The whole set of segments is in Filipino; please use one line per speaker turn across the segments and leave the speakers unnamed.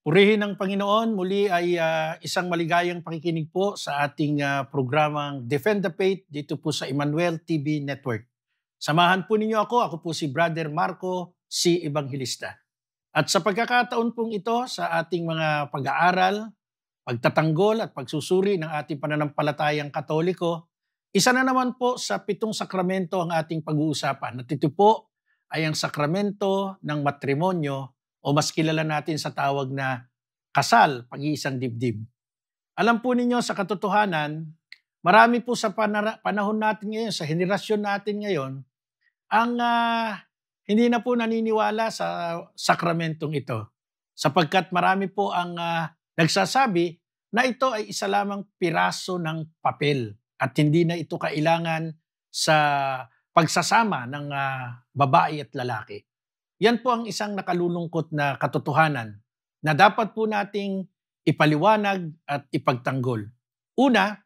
Purihin ng Panginoon, muli ay uh, isang maligayang pakikinig po sa ating uh, programang Defend the Faith dito po sa Emmanuel TV Network. Samahan po ninyo ako, ako po si Brother Marco, si Ebanghilista. At sa pagkakataon pong ito sa ating mga pag-aaral, pagtatanggol at pagsusuri ng ating pananampalatayang katoliko, isa na naman po sa pitong sakramento ang ating pag-uusapan. At ito po ay ang sakramento ng matrimonyo o mas kilala natin sa tawag na kasal, pag-iisang dibdib. Alam po ninyo sa katotohanan, marami po sa panara- panahon natin ngayon, sa henerasyon natin ngayon, ang uh, hindi na po naniniwala sa sakramentong ito. Sapagkat marami po ang uh, nagsasabi na ito ay isa lamang piraso ng papel at hindi na ito kailangan sa pagsasama ng uh, babae at lalaki. Yan po ang isang nakalulungkot na katotohanan na dapat po nating ipaliwanag at ipagtanggol. Una,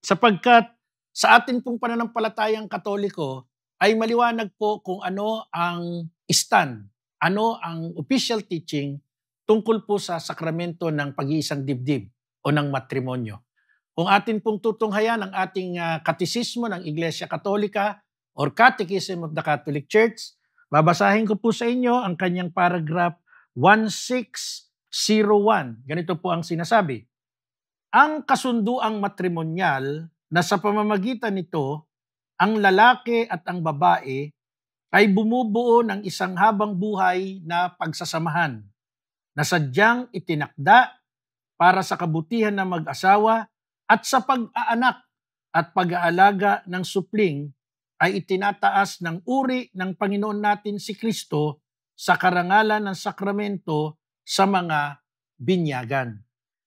sapagkat sa atin pong pananampalatayang katoliko ay maliwanag po kung ano ang stand, ano ang official teaching tungkol po sa sakramento ng pag-iisang dibdib o ng matrimonyo. Kung atin pong tutunghayan ang ating uh, katisismo ng Iglesia Katolika or Catechism of the Catholic Church, Babasahin ko po sa inyo ang kanyang paragraph 1601. Ganito po ang sinasabi. Ang kasunduang matrimonyal na sa pamamagitan nito, ang lalaki at ang babae ay bumubuo ng isang habang buhay na pagsasamahan na sadyang itinakda para sa kabutihan ng mag-asawa at sa pag-aanak at pag-aalaga ng supling ay itinataas ng uri ng Panginoon natin si Kristo sa karangalan ng sakramento sa mga binyagan.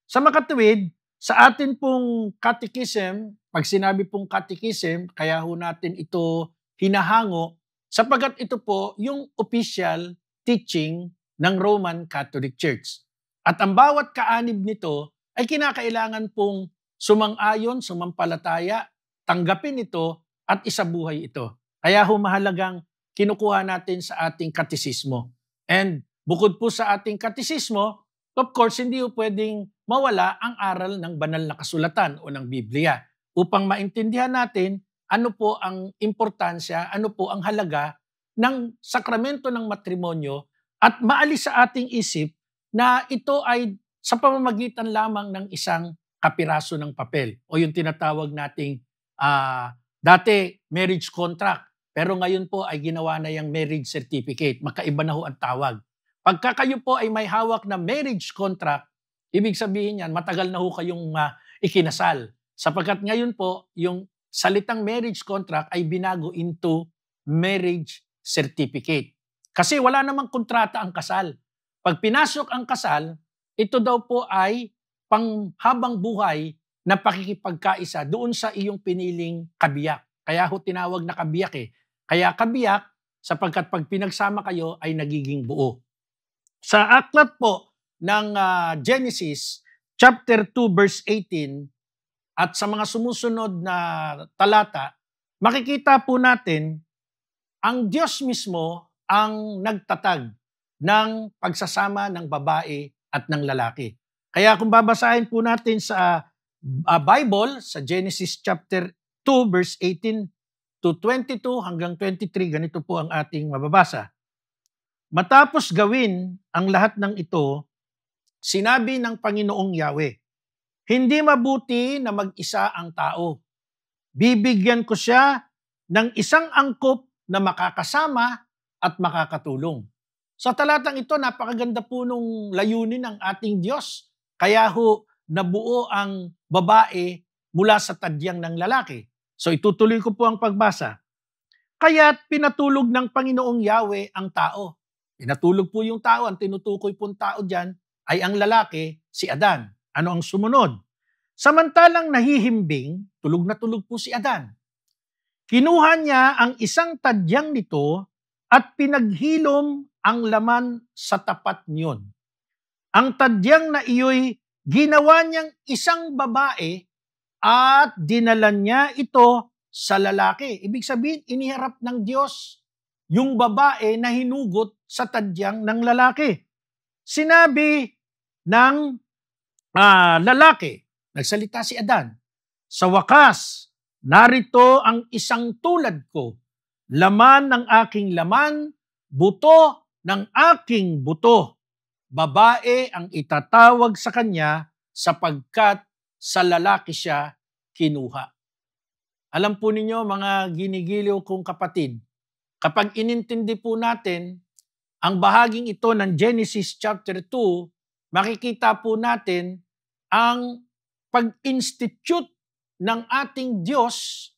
Sa makatuwid, sa atin pong katikism, pag sinabi pong katikism, kaya ho natin ito hinahango sapagat ito po yung official teaching ng Roman Catholic Church. At ang bawat kaanib nito ay kinakailangan pong sumang-ayon, sumampalataya, tanggapin ito at isabuhay ito. Kaya mahalagang kinukuha natin sa ating katisismo. And bukod po sa ating katisismo, of course, hindi po pwedeng mawala ang aral ng banal na kasulatan o ng Biblia upang maintindihan natin ano po ang importansya, ano po ang halaga ng sakramento ng matrimonyo at maalis sa ating isip na ito ay sa pamamagitan lamang ng isang kapiraso ng papel o yung tinatawag nating uh, Dati, marriage contract. Pero ngayon po ay ginawa na yung marriage certificate. Magkaiba na ho ang tawag. Pagka kayo po ay may hawak na marriage contract, ibig sabihin yan, matagal na ho kayong uh, ikinasal. Sapagkat ngayon po, yung salitang marriage contract ay binago into marriage certificate. Kasi wala namang kontrata ang kasal. Pag pinasok ang kasal, ito daw po ay panghabang buhay na pakikipagkaisa doon sa iyong piniling kabiyak. Kaya ho tinawag na kabiyak eh. Kaya kabiyak sapagkat pag pinagsama kayo ay nagiging buo. Sa aklat po ng uh, Genesis chapter 2 verse 18 at sa mga sumusunod na talata, makikita po natin ang Diyos mismo ang nagtatag ng pagsasama ng babae at ng lalaki. Kaya kung babasahin po natin sa uh, Bible sa Genesis chapter 2 verse 18 to 22 hanggang 23, ganito po ang ating mababasa. Matapos gawin ang lahat ng ito, sinabi ng Panginoong Yahweh, hindi mabuti na mag-isa ang tao. Bibigyan ko siya ng isang angkop na makakasama at makakatulong. Sa talatang ito, napakaganda po nung layunin ng ating Diyos. Kaya ho, nabuo ang babae mula sa tadyang ng lalaki. So itutuloy ko po ang pagbasa. Kaya't pinatulog ng Panginoong Yahweh ang tao. Pinatulog po yung tao. Ang tinutukoy po pong tao dyan ay ang lalaki, si Adan. Ano ang sumunod? Samantalang nahihimbing, tulog na tulog po si Adan. Kinuha niya ang isang tadyang nito at pinaghilom ang laman sa tapat niyon. Ang tadyang na iyo'y ginawa niyang isang babae at dinala niya ito sa lalaki. Ibig sabihin, iniharap ng Diyos yung babae na hinugot sa tadyang ng lalaki. Sinabi ng uh, lalaki, nagsalita si Adan, sa wakas, narito ang isang tulad ko, laman ng aking laman, buto ng aking buto babae ang itatawag sa kanya sapagkat sa lalaki siya kinuha. Alam po ninyo mga ginigiliw kong kapatid, kapag inintindi po natin ang bahaging ito ng Genesis chapter 2, makikita po natin ang pag-institute ng ating Diyos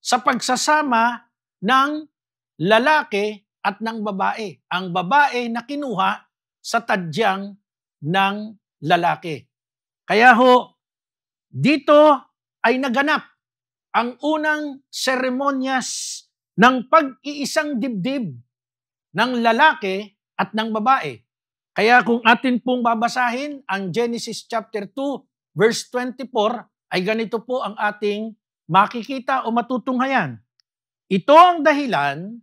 sa pagsasama ng lalaki at ng babae. Ang babae na kinuha sa tadyang ng lalaki. Kaya ho, dito ay naganap ang unang seremonyas ng pag-iisang dibdib ng lalaki at ng babae. Kaya kung atin pong babasahin ang Genesis chapter 2 verse 24 ay ganito po ang ating makikita o matutunghayan. Ito ang dahilan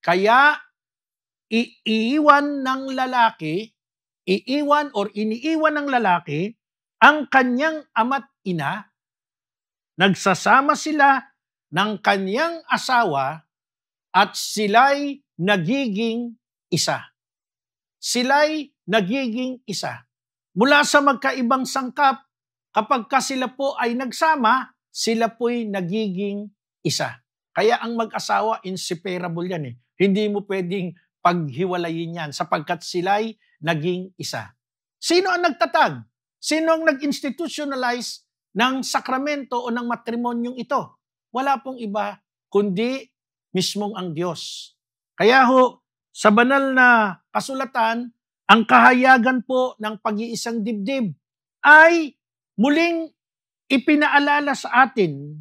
kaya iiwan ng lalaki, iiwan or iniiwan ng lalaki ang kanyang ama't ina, nagsasama sila ng kanyang asawa at sila'y nagiging isa. Sila'y nagiging isa. Mula sa magkaibang sangkap, kapag ka sila po ay nagsama, sila po'y nagiging isa. Kaya ang mag-asawa, inseparable yan eh. Hindi mo pwedeng paghiwalayin yan sapagkat sila'y naging isa. Sino ang nagtatag? Sino ang nag-institutionalize ng sakramento o ng matrimonyong ito? Wala pong iba kundi mismong ang Diyos. Kaya ho, sa banal na kasulatan, ang kahayagan po ng pag-iisang dibdib ay muling ipinaalala sa atin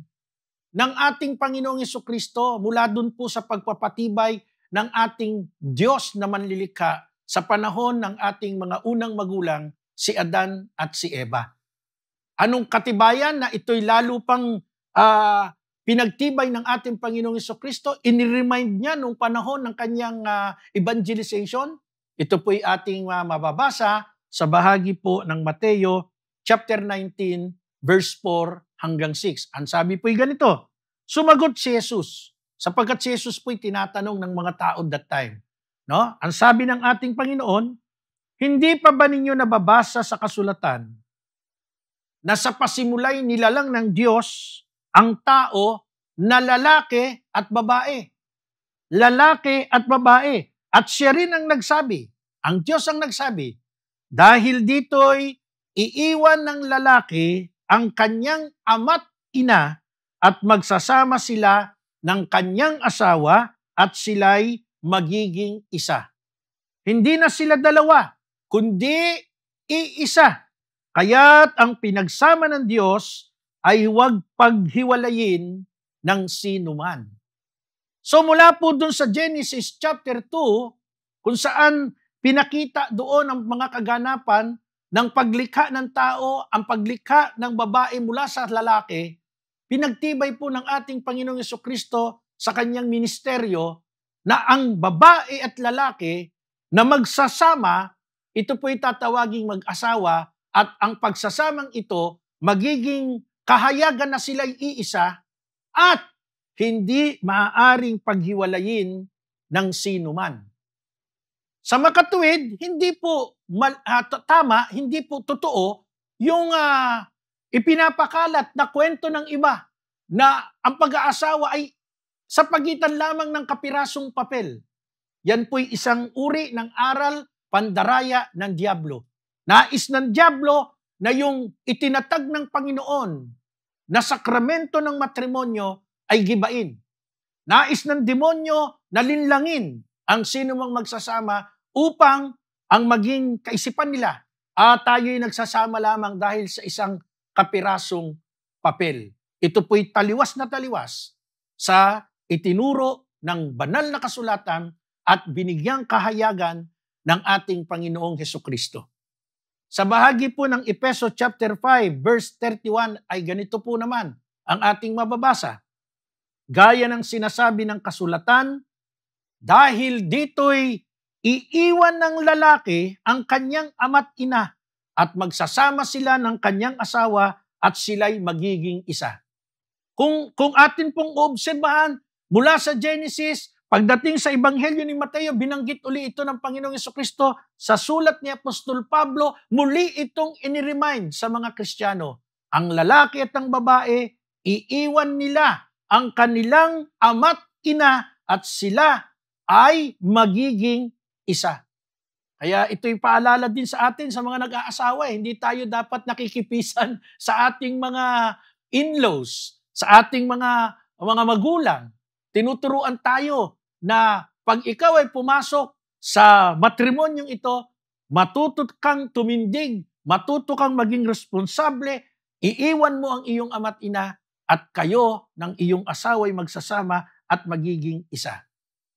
ng ating Panginoong Yeso Kristo mula dun po sa pagpapatibay ng ating Diyos na manlilikha sa panahon ng ating mga unang magulang, si Adan at si Eva. Anong katibayan na ito'y lalo pang uh, pinagtibay ng ating Panginoong Kristo? Iniremind niya nung panahon ng kanyang uh, evangelization. Ito po'y ating uh, mababasa sa bahagi po ng Mateo chapter 19 verse 4 hanggang 6. Ang sabi po'y ganito, Sumagot si Jesus, Sapagkat si Jesus po'y tinatanong ng mga tao that time. No? Ang sabi ng ating Panginoon, hindi pa ba ninyo nababasa sa kasulatan na sa pasimulay nilalang ng Diyos ang tao na lalaki at babae? Lalaki at babae. At siya rin ang nagsabi, ang Diyos ang nagsabi, dahil dito'y iiwan ng lalaki ang kanyang ama't ina at magsasama sila ng kanyang asawa at sila'y magiging isa. Hindi na sila dalawa, kundi iisa. Kaya't ang pinagsama ng Diyos ay huwag paghiwalayin ng sinuman. So mula po dun sa Genesis chapter 2, kung saan pinakita doon ang mga kaganapan ng paglikha ng tao, ang paglikha ng babae mula sa lalaki, pinagtibay po ng ating Panginoong Yeso Kristo sa kanyang ministeryo na ang babae at lalaki na magsasama, ito po'y tatawaging mag-asawa at ang pagsasamang ito magiging kahayagan na sila'y iisa at hindi maaaring paghiwalayin ng sino man. Sa makatuwid, hindi po mal, uh, tama, hindi po totoo yung uh, Ipinapakalat na kwento ng iba na ang pag-aasawa ay sa pagitan lamang ng kapirasong papel. Yan po'y isang uri ng aral, pandaraya ng Diablo. Nais ng Diablo na yung itinatag ng Panginoon na sakramento ng matrimonyo ay gibain. Nais ng demonyo na linlangin ang sino mang magsasama upang ang maging kaisipan nila at ah, tayo'y nagsasama lamang dahil sa isang kapirasong papel. Ito po'y taliwas na taliwas sa itinuro ng banal na kasulatan at binigyang kahayagan ng ating Panginoong Heso Kristo. Sa bahagi po ng Epeso chapter 5 verse 31 ay ganito po naman ang ating mababasa. Gaya ng sinasabi ng kasulatan, dahil dito'y iiwan ng lalaki ang kanyang ama't ina at magsasama sila ng kanyang asawa at sila'y magiging isa. Kung, kung atin pong obserbahan, mula sa Genesis, pagdating sa Ebanghelyo ni Mateo, binanggit uli ito ng Panginoong Kristo sa sulat ni Apostol Pablo, muli itong iniremind sa mga Kristiyano. Ang lalaki at ang babae, iiwan nila ang kanilang ama't ina at sila ay magiging isa. Kaya ito'y paalala din sa atin sa mga nag-aasawa. Eh. Hindi tayo dapat nakikipisan sa ating mga in-laws, sa ating mga mga magulang. Tinuturuan tayo na pag ikaw ay pumasok sa matrimonyong ito, matutot kang tumindig, matuto kang maging responsable, iiwan mo ang iyong ama't ina at kayo ng iyong asawa ay magsasama at magiging isa.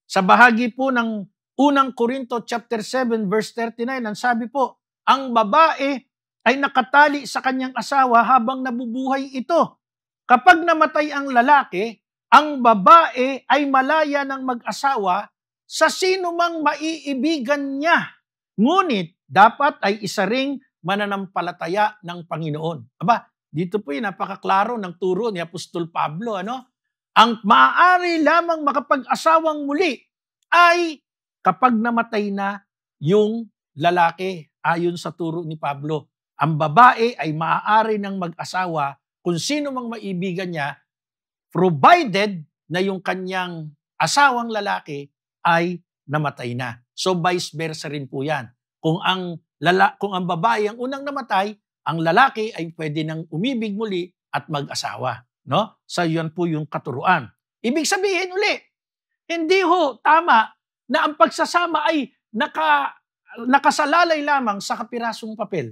Sa bahagi po ng Unang Korinto chapter 7 verse 39, ang sabi po, ang babae ay nakatali sa kanyang asawa habang nabubuhay ito. Kapag namatay ang lalaki, ang babae ay malaya ng mag-asawa sa sino mang maiibigan niya. Ngunit dapat ay isa ring mananampalataya ng Panginoon. Aba, dito po yung napakaklaro ng turo ni Apostol Pablo. Ano? Ang maaari lamang makapag-asawang muli ay kapag namatay na yung lalaki ayon sa turo ni Pablo. Ang babae ay maaari ng mag-asawa kung sino mang maibigan niya provided na yung kanyang asawang lalaki ay namatay na. So vice versa rin po 'yan. Kung ang lala, kung ang babae ang unang namatay, ang lalaki ay pwede nang umibig muli at mag-asawa, no? So 'yan po yung katuruan. Ibig sabihin uli, hindi ho tama na ang pagsasama ay naka, nakasalalay lamang sa kapirasong papel.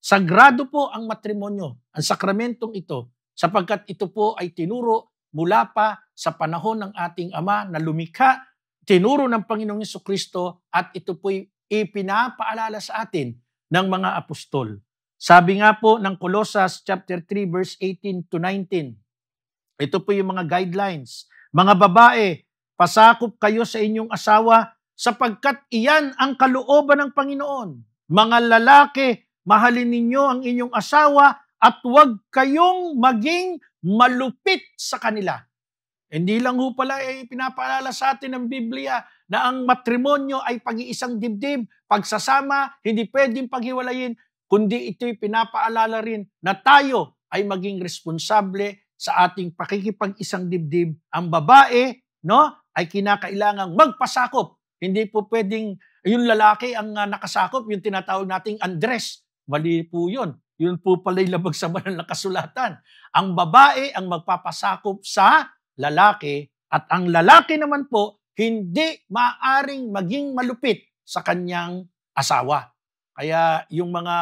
Sagrado po ang matrimonyo, ang sakramentong ito, sapagkat ito po ay tinuro mula pa sa panahon ng ating Ama na lumikha, tinuro ng Panginoong Yeso Kristo at ito po'y ipinapaalala sa atin ng mga apostol. Sabi nga po ng Colossus chapter 3 verse 18 to 19. Ito po yung mga guidelines. Mga babae, Pasakop kayo sa inyong asawa sapagkat iyan ang kalooban ng Panginoon. Mga lalaki, mahalin ninyo ang inyong asawa at huwag kayong maging malupit sa kanila. Hindi lang ho pala ay eh, pinapaalala sa atin ng Biblia na ang matrimonyo ay pag-iisang dibdib, pagsasama, hindi pwedeng paghiwalayin, kundi ito'y pinapaalala rin na tayo ay maging responsable sa ating pakikipag-isang dibdib. Ang babae, no? ay kinakailangang magpasakop. Hindi po pwedeng yung lalaki ang uh, nakasakop, yung tinatawag nating undress. Mali po yun. Yun po pala yung labag sa banal na kasulatan. Ang babae ang magpapasakop sa lalaki at ang lalaki naman po hindi maaring maging malupit sa kanyang asawa. Kaya yung mga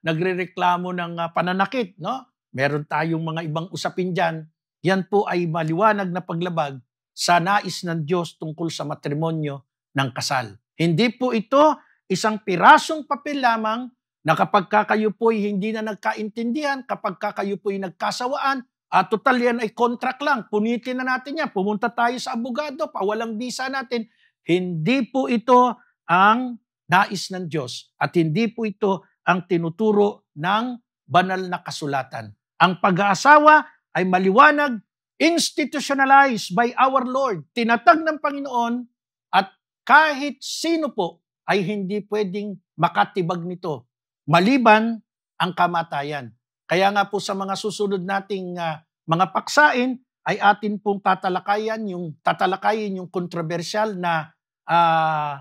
nagrereklamo ng uh, pananakit, no? Meron tayong mga ibang usapin diyan. Yan po ay maliwanag na paglabag sa nais ng Diyos tungkol sa matrimonyo ng kasal. Hindi po ito isang pirasong papel lamang na kapag ka kayo po'y hindi na nagkaintindihan, kapag ka kayo po'y nagkasawaan, at total yan ay contract lang, punitin na natin yan, pumunta tayo sa abogado, pawalang bisa natin. Hindi po ito ang nais ng Diyos at hindi po ito ang tinuturo ng banal na kasulatan. Ang pag-aasawa ay maliwanag institutionalized by our Lord, tinatag ng Panginoon at kahit sino po ay hindi pwedeng makatibag nito maliban ang kamatayan. Kaya nga po sa mga susunod nating uh, mga paksain ay atin pong tatalakayan yung tatalakayin yung controversial na uh,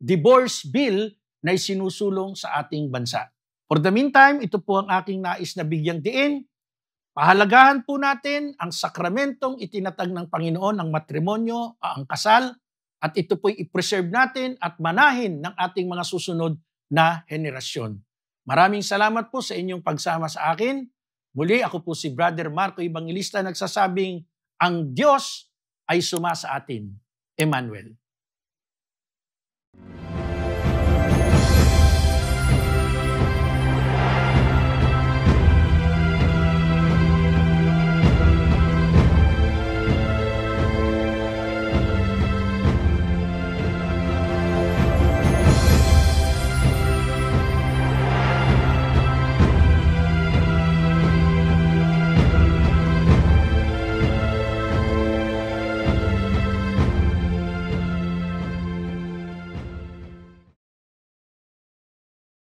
divorce bill na isinusulong sa ating bansa. For the meantime, ito po ang aking nais na bigyang diin Pahalagahan po natin ang sakramentong itinatag ng Panginoon ang matrimonyo, ang kasal, at ito po'y i-preserve natin at manahin ng ating mga susunod na henerasyon. Maraming salamat po sa inyong pagsama sa akin. Muli ako po si Brother Marco Ibangilista nagsasabing, ang Diyos ay suma sa atin. Emmanuel.